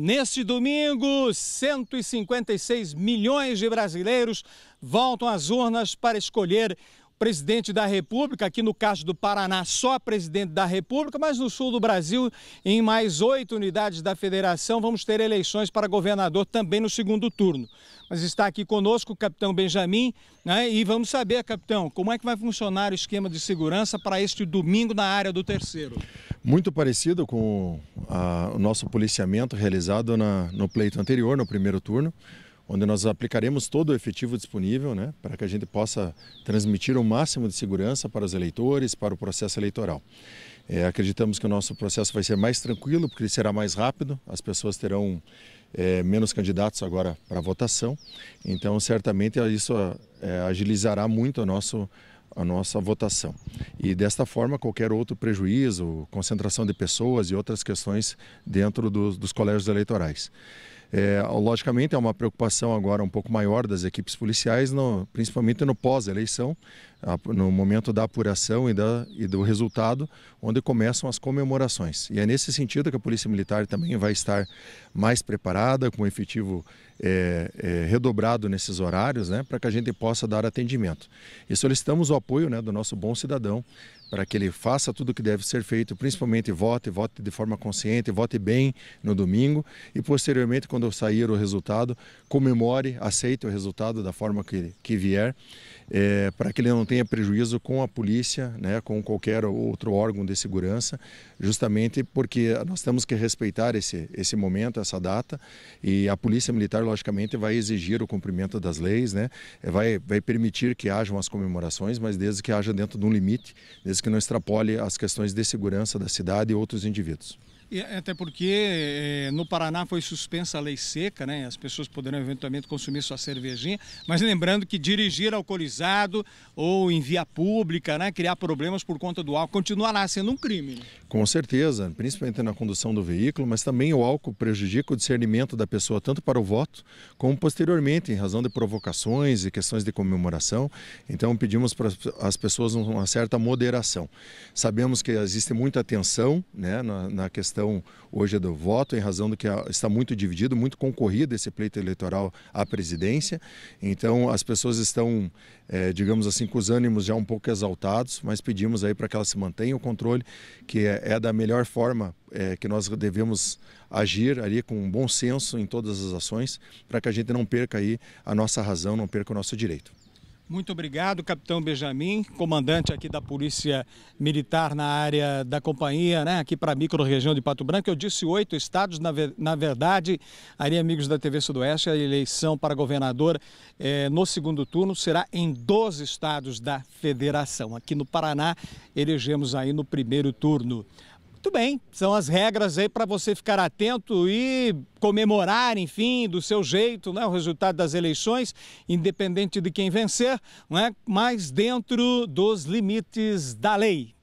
Neste domingo, 156 milhões de brasileiros voltam às urnas para escolher o presidente da República. Aqui no caso do Paraná, só presidente da República, mas no sul do Brasil, em mais oito unidades da federação, vamos ter eleições para governador também no segundo turno. Mas está aqui conosco o capitão Benjamin né, e vamos saber, capitão, como é que vai funcionar o esquema de segurança para este domingo na área do terceiro. Muito parecido com a, o nosso policiamento realizado na, no pleito anterior, no primeiro turno, onde nós aplicaremos todo o efetivo disponível né, para que a gente possa transmitir o máximo de segurança para os eleitores, para o processo eleitoral. É, acreditamos que o nosso processo vai ser mais tranquilo, porque ele será mais rápido, as pessoas terão é, menos candidatos agora para votação, então certamente isso é, agilizará muito o nosso a nossa votação. E desta forma, qualquer outro prejuízo, concentração de pessoas e outras questões dentro dos, dos colégios eleitorais. É, logicamente é uma preocupação agora um pouco maior das equipes policiais, no, principalmente no pós-eleição, no momento da apuração e, da, e, do resultado, onde começam as comemorações. E é nesse sentido que a Polícia Militar também vai estar mais preparada, com efetivo é, é, redobrado nesses horários, né, para que a gente possa dar atendimento. E solicitamos o apoio né, do nosso bom cidadão para que ele faça tudo o que deve ser feito, principalmente vote, vote de forma consciente, vote bem no domingo e posteriormente, quando sair o resultado, comemore, aceite o resultado da forma que, que vier é, para que ele não tenha prejuízo com a polícia, né, com qualquer outro órgão de segurança, justamente porque nós temos que respeitar esse, esse momento, essa data, e a Polícia Militar, logicamente, vai exigir o cumprimento das leis, né, é, vai, vai permitir que hajam as comemorações, mas desde que haja dentro de um limite, desde que não extrapole as questões de segurança da cidade e outros indivíduos. É, até porque eh, no Paraná foi suspensa a lei seca, né? As pessoas poderão eventualmente consumir sua cervejinha, mas lembrando que dirigir alcoolizado ou em via pública, né? Criar problemas por conta do álcool continuará sendo um crime. Né? Com certeza, principalmente na condução do veículo, mas também o álcool prejudica o discernimento da pessoa tanto para o voto como posteriormente em razão de provocações e questões de comemoração. Então pedimos para as pessoas uma certa moderação. Sabemos que existe muita tensão, né? na, na questão questão hoje é do voto, em razão do que está muito dividido, muito concorrido esse pleito eleitoral à presidência. Então as pessoas estão, é, digamos assim, com os ânimos já um pouco exaltados, mas pedimos aí para que ela se mantenha o controle, que é, é da melhor forma é, que nós devemos agir ali com bom senso em todas as ações, para que a gente não perca aí a nossa razão, não perca o nosso direito. Muito obrigado, Capitão Benjamin, comandante aqui da Polícia Militar na área da companhia, né, aqui para a micro-região de Pato Branco. Eu disse oito estados, na, ver, na verdade, aí amigos da TV Sudoeste, a eleição para governador eh, no segundo turno será em 12 estados da federação. Aqui no Paraná, elegemos aí no primeiro turno. Muito bem, são as regras aí para você ficar atento e comemorar, enfim, do seu jeito, né, o resultado das eleições, independente de quem vencer, né, mas dentro dos limites da lei.